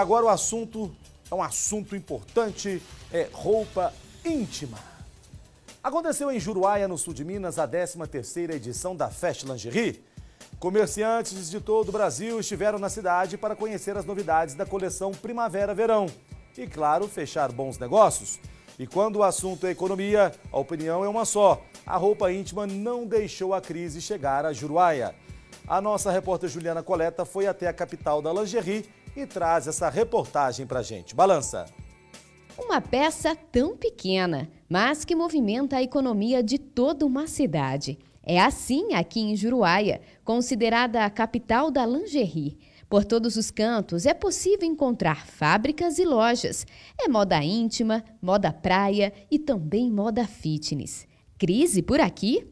Agora o assunto é um assunto importante, é roupa íntima. Aconteceu em Juruáia, no sul de Minas, a 13ª edição da Fest Lingerie. Comerciantes de todo o Brasil estiveram na cidade para conhecer as novidades da coleção Primavera-Verão e, claro, fechar bons negócios. E quando o assunto é economia, a opinião é uma só. A roupa íntima não deixou a crise chegar a Juruáia. A nossa repórter Juliana Coleta foi até a capital da lingerie e traz essa reportagem a gente. Balança! Uma peça tão pequena, mas que movimenta a economia de toda uma cidade. É assim aqui em Juruáia, considerada a capital da lingerie. Por todos os cantos é possível encontrar fábricas e lojas. É moda íntima, moda praia e também moda fitness. Crise por aqui?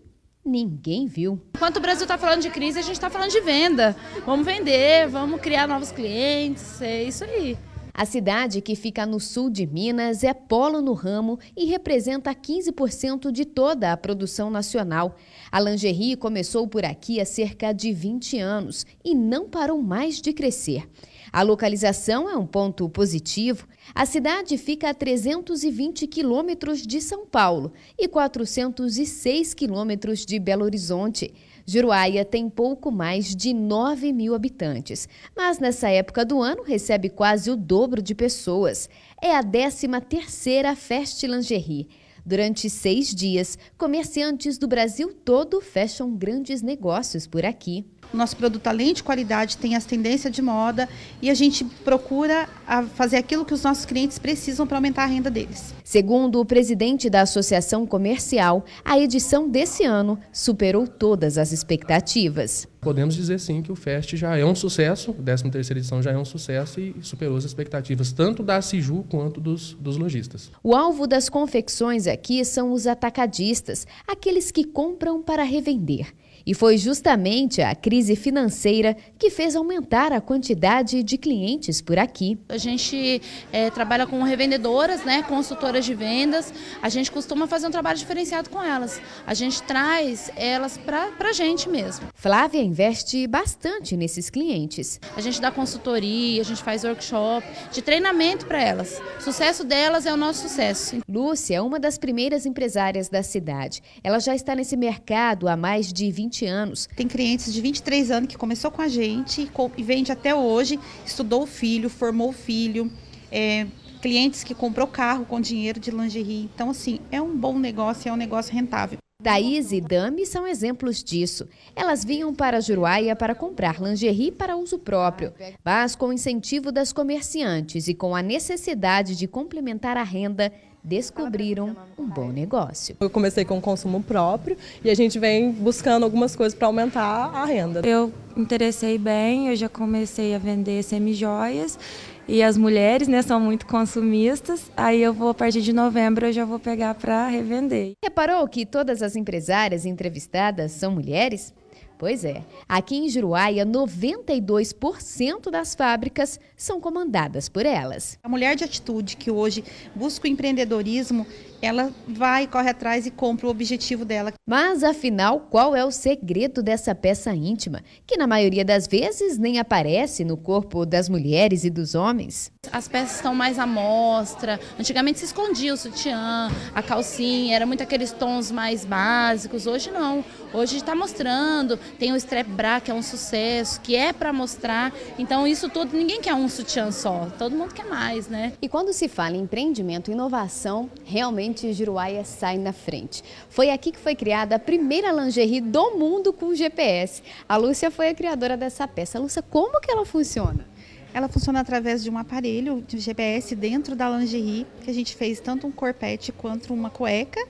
ninguém viu. Enquanto o Brasil está falando de crise, a gente está falando de venda. Vamos vender, vamos criar novos clientes, é isso aí. A cidade, que fica no sul de Minas, é polo no ramo e representa 15% de toda a produção nacional. A lingerie começou por aqui há cerca de 20 anos e não parou mais de crescer. A localização é um ponto positivo. A cidade fica a 320 quilômetros de São Paulo e 406 quilômetros de Belo Horizonte. Juruáia tem pouco mais de 9 mil habitantes, mas nessa época do ano recebe quase o dobro de pessoas. É a 13ª Fest Lingerie. Durante seis dias, comerciantes do Brasil todo fecham grandes negócios por aqui nosso produto, além de qualidade, tem as tendências de moda e a gente procura fazer aquilo que os nossos clientes precisam para aumentar a renda deles. Segundo o presidente da Associação Comercial, a edição desse ano superou todas as expectativas. Podemos dizer sim que o Fest já é um sucesso, a 13 edição já é um sucesso e superou as expectativas tanto da Siju quanto dos, dos lojistas. O alvo das confecções aqui são os atacadistas, aqueles que compram para revender. E foi justamente a crise financeira que fez aumentar a quantidade de clientes por aqui. A gente é, trabalha com revendedoras, né, consultoras de vendas. A gente costuma fazer um trabalho diferenciado com elas. A gente traz elas para a gente mesmo. Flávia investe bastante nesses clientes. A gente dá consultoria, a gente faz workshop de treinamento para elas. O sucesso delas é o nosso sucesso. Lúcia é uma das primeiras empresárias da cidade. Ela já está nesse mercado há mais de 20 20 anos. Tem clientes de 23 anos que começou com a gente e vende até hoje, estudou o filho, formou o filho. É, clientes que comprou carro com dinheiro de lingerie. Então, assim, é um bom negócio, é um negócio rentável. Daíse e Dami são exemplos disso. Elas vinham para Juruáia para comprar lingerie para uso próprio, mas com o incentivo das comerciantes e com a necessidade de complementar a renda, descobriram um bom negócio. Eu comecei com o consumo próprio e a gente vem buscando algumas coisas para aumentar a renda. Eu interessei bem, eu já comecei a vender semijoias e as mulheres, né, são muito consumistas. Aí eu vou a partir de novembro eu já vou pegar para revender. Reparou que todas as empresárias entrevistadas são mulheres? Pois é. Aqui em Juruáia, 92% das fábricas são comandadas por elas. A mulher de atitude que hoje busca o empreendedorismo, ela vai, corre atrás e compra o objetivo dela. Mas afinal, qual é o segredo dessa peça íntima, que na maioria das vezes nem aparece no corpo das mulheres e dos homens? As peças estão mais à mostra. Antigamente se escondia o sutiã, a calcinha, era muito aqueles tons mais básicos. Hoje não. Hoje está mostrando tem o strep bra, que é um sucesso, que é para mostrar. Então, isso tudo, ninguém quer um sutiã só, todo mundo quer mais, né? E quando se fala em empreendimento e inovação, realmente Juruáia sai na frente. Foi aqui que foi criada a primeira lingerie do mundo com GPS. A Lúcia foi a criadora dessa peça. Lúcia, como que ela funciona? Ela funciona através de um aparelho de GPS dentro da lingerie, que a gente fez tanto um corpete quanto uma cueca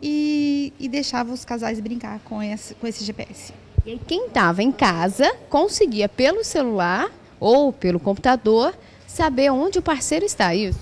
e, e deixava os casais brincar com esse, com esse GPS. E aí quem estava em casa conseguia pelo celular ou pelo computador saber onde o parceiro está, é isso?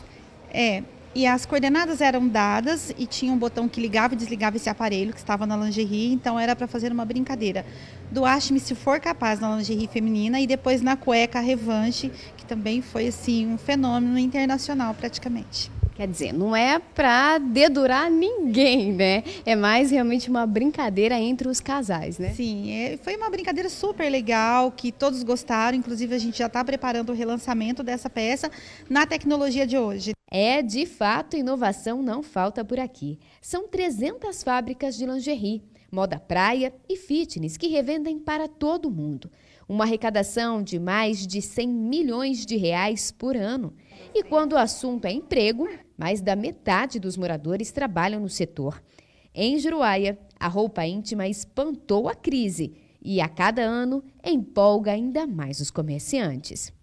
É, e as coordenadas eram dadas e tinha um botão que ligava e desligava esse aparelho que estava na lingerie, então era para fazer uma brincadeira. Do Ashme me se for capaz na lingerie feminina e depois na cueca revanche, que também foi assim um fenômeno internacional praticamente. Quer dizer, não é para dedurar ninguém, né? É mais realmente uma brincadeira entre os casais, né? Sim, é, foi uma brincadeira super legal, que todos gostaram. Inclusive, a gente já está preparando o relançamento dessa peça na tecnologia de hoje. É, de fato, inovação não falta por aqui. São 300 fábricas de lingerie moda praia e fitness que revendem para todo mundo. Uma arrecadação de mais de 100 milhões de reais por ano. E quando o assunto é emprego, mais da metade dos moradores trabalham no setor. Em Juruaia, a roupa íntima espantou a crise e a cada ano empolga ainda mais os comerciantes.